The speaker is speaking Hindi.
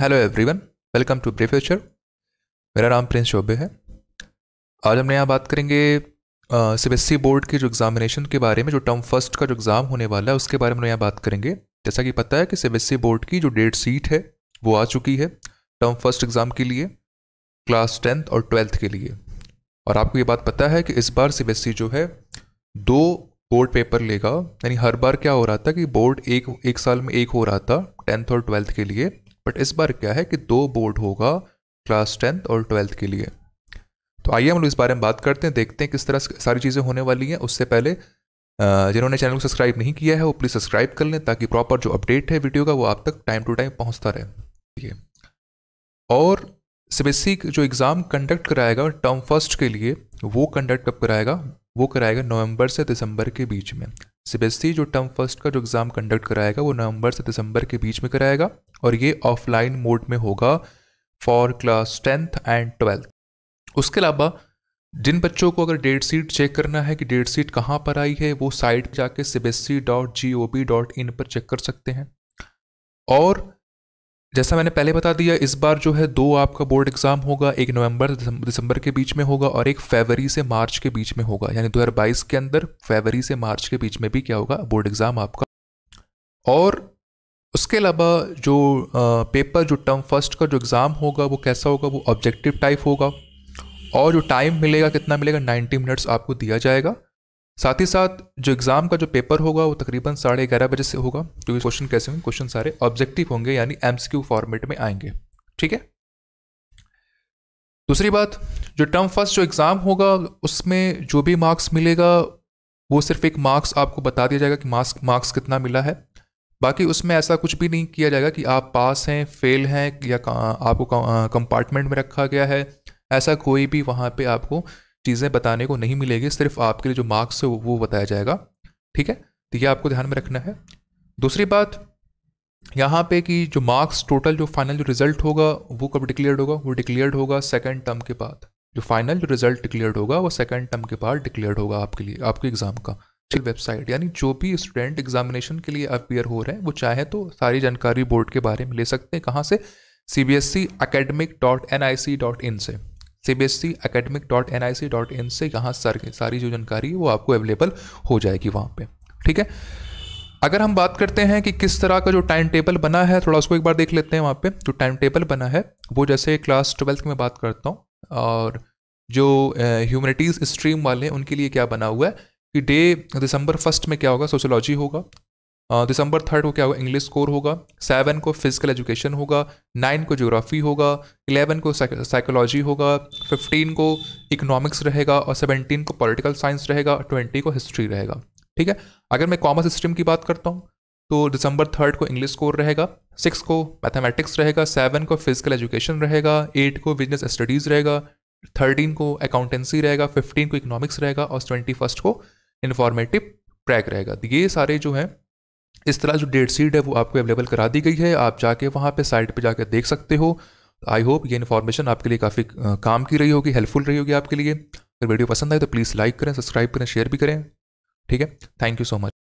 hello everyone welcome to bray future मेरा नाम प्रिंस शोबे है आज हम यहाँ बात करेंगे सी बी e बोर्ड के जो एग्जामिनेशन के बारे में जो टर्म फर्स्ट का जो एग्ज़ाम होने वाला है उसके बारे में यहाँ बात करेंगे जैसा कि पता है कि सी e बोर्ड की जो डेट सीट है वो आ चुकी है टर्म फर्स्ट एग्ज़ाम के लिए क्लास टेंथ और ट्वेल्थ के लिए और आपको ये बात पता है कि इस बार सी e जो है दो बोर्ड पेपर लेगा यानी हर बार क्या हो रहा था कि बोर्ड एक एक साल में एक हो रहा था टेंथ और ट्वेल्थ के लिए बट इस बार क्या है कि दो बोर्ड होगा क्लास टेंथ और ट्वेल्थ के लिए तो आइए हम लोग इस बारे में बात करते हैं देखते हैं किस तरह सारी चीज़ें होने वाली हैं उससे पहले जिन्होंने चैनल को सब्सक्राइब नहीं किया है वो प्लीज़ सब्सक्राइब कर लें ताकि प्रॉपर जो अपडेट है वीडियो का वो आप तक टाइम टू टाइम पहुँचता रहे ठीक है और सी जो एग्ज़ाम कंडक्ट कराएगा टर्म फर्स्ट के लिए वो कंडक्ट कब कराएगा वो कराएगा नवंबर से दिसंबर के बीच में सीबीएसई जो टर्म फर्स्ट का जो एग्ज़ाम कंडक्ट कराएगा वो नवंबर से दिसंबर के बीच में कराएगा और ये ऑफलाइन मोड में होगा for class tenth and twelfth उसके अलावा जिन बच्चों को अगर डेट सीट चेक करना है कि डेट सीट कहाँ पर आई है वो साइट जाके C dot G O B dot in पर चेक कर सकते हैं और जैसा मैंने पहले बता दिया इस बार जो है दो आपका बोर्ड एग्जाम होगा एक नवंबर दिसंबर के बीच में होगा और एक फरवरी से मार्च के बीच में होगा यानी बाईस के अंदर फरवरी से मार्च के बीच में भी क्या होगा बोर्ड एग्जाम आपका और उसके अलावा जो पेपर जो टर्म फर्स्ट का जो एग्ज़ाम होगा वो कैसा होगा वो ऑब्जेक्टिव टाइप होगा और जो टाइम मिलेगा कितना मिलेगा 90 मिनट्स आपको दिया जाएगा साथ ही साथ जो एग्ज़ाम का जो पेपर होगा वो तकरीबन साढ़े ग्यारह बजे से होगा क्योंकि तो क्वेश्चन कैसे होंगे क्वेश्चन सारे ऑब्जेक्टिव होंगे यानी एमसीक्यू फॉर्मेट में आएंगे ठीक है दूसरी बात जो टर्म फर्स्ट जो एग्ज़ाम होगा उसमें जो भी मार्क्स मिलेगा वो सिर्फ एक मार्क्स आपको बता दिया जाएगा कि मार्क्स मार्क्स कितना मिला है बाकी उसमें ऐसा कुछ भी नहीं किया जाएगा कि आप पास हैं फेल हैं या आपको कंपार्टमेंट में रखा गया है ऐसा कोई भी वहाँ पे आपको चीज़ें बताने को नहीं मिलेगी सिर्फ आपके लिए जो मार्क्स है वो बताया जाएगा ठीक है तो ये आपको ध्यान में रखना है दूसरी बात यहाँ पे कि जो मार्क्स टोटल जो फाइनल जो रिजल्ट होगा वो कब डिक्लेयर्ड होगा वो डिक्लेयर्ड होगा सेकेंड टर्म के बाद जो फाइनल जो रिजल्ट डिक्लेयर्ड होगा वो सेकेंड टर्म के बाद डिक्लेयर्ड होगा आपके लिए आपके एग्ज़ाम का ऑफिशियल वेबसाइट यानी जो भी स्टूडेंट एग्जामिनेशन के लिए अपेयर हो रहे हैं वो चाहे तो सारी जानकारी बोर्ड के बारे में ले सकते हैं कहाँ से C B S E academic dot N I C dot in से C B S C academic dot N I C dot in से यहाँ सर सारी जो जानकारी है वो आपको अवेलेबल हो जाएगी वहाँ पे ठीक है अगर हम बात करते हैं कि किस तरह का जो टाइम टेबल बना है थोड़ा उसको एक बार देख लेते हैं वहाँ पे जो टाइम टेबल बना है वो जैसे क्लास ट्वेल्थ में बात करता हूँ और जो ह्यूमनिटीज़ स्ट्रीम वाले हैं उनके लिए क्या बना हुआ है कि डे दिसंबर फर्स्ट में क्या होगा सोशोलॉजी होगा दिसंबर थर्ड को क्या होगा इंग्लिश स्कोर होगा सेवन को फिजिकल एजुकेशन होगा नाइन को ज्योग्राफी होगा इलेवन को साइकोलॉजी होगा फिफ्टीन को इकोनॉमिक्स रहेगा और सेवनटीन को पॉलिटिकल साइंस रहेगा और ट्वेंटी को हिस्ट्री रहेगा ठीक है अगर मैं कॉमर्स स्ट्रीम की बात करता हूँ तो दिसंबर थर्ड को इंग्लिश स्कोर रहेगा सिक्स को मैथमेटिक्स रहेगा सेवन को फिजिकल एजुकेशन रहेगा एट को बिजनेस स्टडीज़ रहेगा थर्टीन को अकाउंटेंसी रहेगा फिफ्टीन को इकोनॉमिक्स रहेगा और ट्वेंटी फर्स्ट को इन्फॉर्मेटिव ट्रैक रहेगा ये सारे जो हैं इस तरह जो डेट सीट है वो आपको अवेलेबल करा दी गई है आप जाके वहाँ पे साइट पे जाकर देख सकते हो आई होप ये इन्फॉर्मेशन आपके लिए काफ़ी काम की रही होगी हेल्पफुल रही होगी आपके लिए अगर वीडियो पसंद आए तो प्लीज़ लाइक करें सब्सक्राइब करें शेयर भी करें ठीक है थैंक यू सो मच